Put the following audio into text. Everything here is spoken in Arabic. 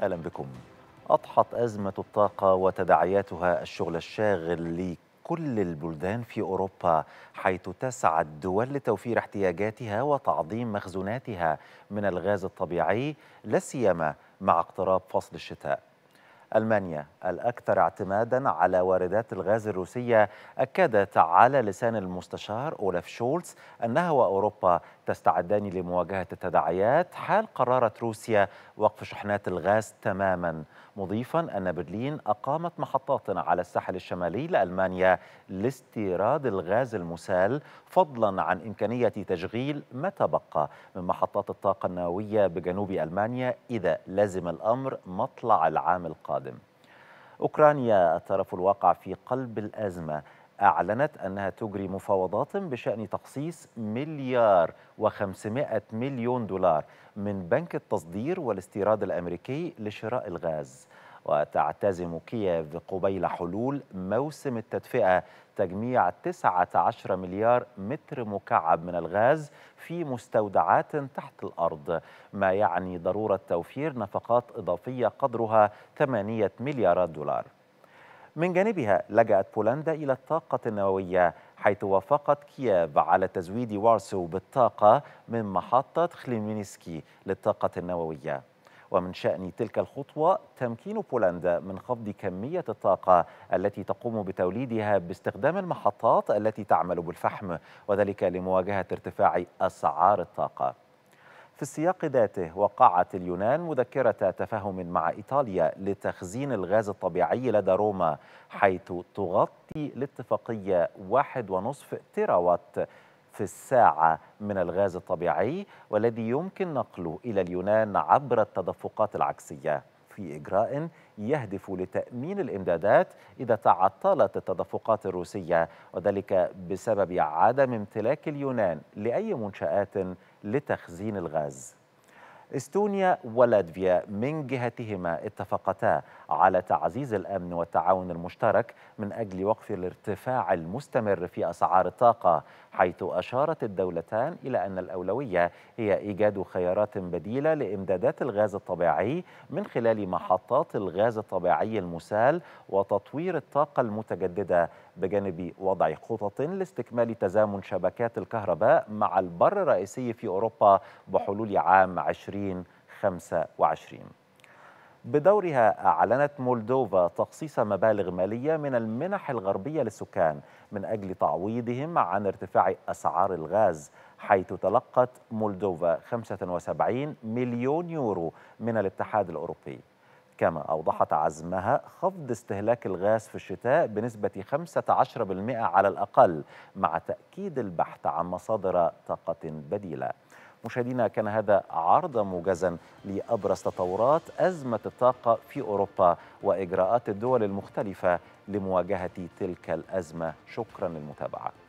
أهلا بكم أضحت أزمة الطاقة وتداعياتها الشغل الشاغل لكل البلدان في أوروبا حيث تسعى الدول لتوفير احتياجاتها وتعظيم مخزوناتها من الغاز الطبيعي لسيما مع اقتراب فصل الشتاء ألمانيا الأكثر اعتمادا على واردات الغاز الروسية أكدت على لسان المستشار أولف شولتز أنها وأوروبا تستعدان لمواجهة التداعيات حال قررت روسيا وقف شحنات الغاز تماما مضيفا أن برلين أقامت محطات على الساحل الشمالي لألمانيا لاستيراد الغاز المسال فضلا عن إمكانية تشغيل ما تبقى من محطات الطاقة النووية بجنوب ألمانيا إذا لزم الأمر مطلع العام القادم القادم أوكرانيا الطرف الواقع في قلب الأزمة أعلنت أنها تجري مفاوضات بشأن تخصيص مليار و500 مليون دولار من بنك التصدير والاستيراد الأمريكي لشراء الغاز وتعتزم كييف قبيل حلول موسم التدفئة تجميع 19 مليار متر مكعب من الغاز في مستودعات تحت الأرض ما يعني ضرورة توفير نفقات إضافية قدرها 8 مليارات دولار من جانبها لجأت بولندا إلى الطاقة النووية حيث وافقت كييف على تزويد وارسو بالطاقة من محطة خليمينسكي للطاقة النووية ومن شأن تلك الخطوة تمكين بولندا من خفض كمية الطاقة التي تقوم بتوليدها باستخدام المحطات التي تعمل بالفحم وذلك لمواجهة ارتفاع أسعار الطاقة في السياق ذاته وقعت اليونان مذكرة تفاهم مع إيطاليا لتخزين الغاز الطبيعي لدى روما حيث تغطي الاتفاقية 1.5 تيراوات في الساعة من الغاز الطبيعي والذي يمكن نقله إلى اليونان عبر التدفقات العكسية في إجراء يهدف لتأمين الإمدادات إذا تعطلت التدفقات الروسية وذلك بسبب عدم امتلاك اليونان لأي منشآت لتخزين الغاز استونيا ولاتفيا من جهتهما اتفقتا على تعزيز الامن والتعاون المشترك من اجل وقف الارتفاع المستمر في اسعار الطاقه حيث اشارت الدولتان الى ان الاولويه هي ايجاد خيارات بديله لامدادات الغاز الطبيعي من خلال محطات الغاز الطبيعي المسال وتطوير الطاقه المتجدده بجانب وضع خطط لاستكمال تزامن شبكات الكهرباء مع البر الرئيسي في اوروبا بحلول عام 20 2025 بدورها أعلنت مولدوفا تخصيص مبالغ مالية من المنح الغربية للسكان من أجل تعويضهم عن ارتفاع أسعار الغاز حيث تلقت مولدوفا 75 مليون يورو من الاتحاد الأوروبي كما أوضحت عزمها خفض استهلاك الغاز في الشتاء بنسبة 15% على الأقل مع تأكيد البحث عن مصادر طاقة بديلة مشاهدينا كان هذا عرض موجزا لأبرز تطورات أزمة الطاقة في أوروبا وإجراءات الدول المختلفة لمواجهة تلك الأزمة شكرا للمتابعة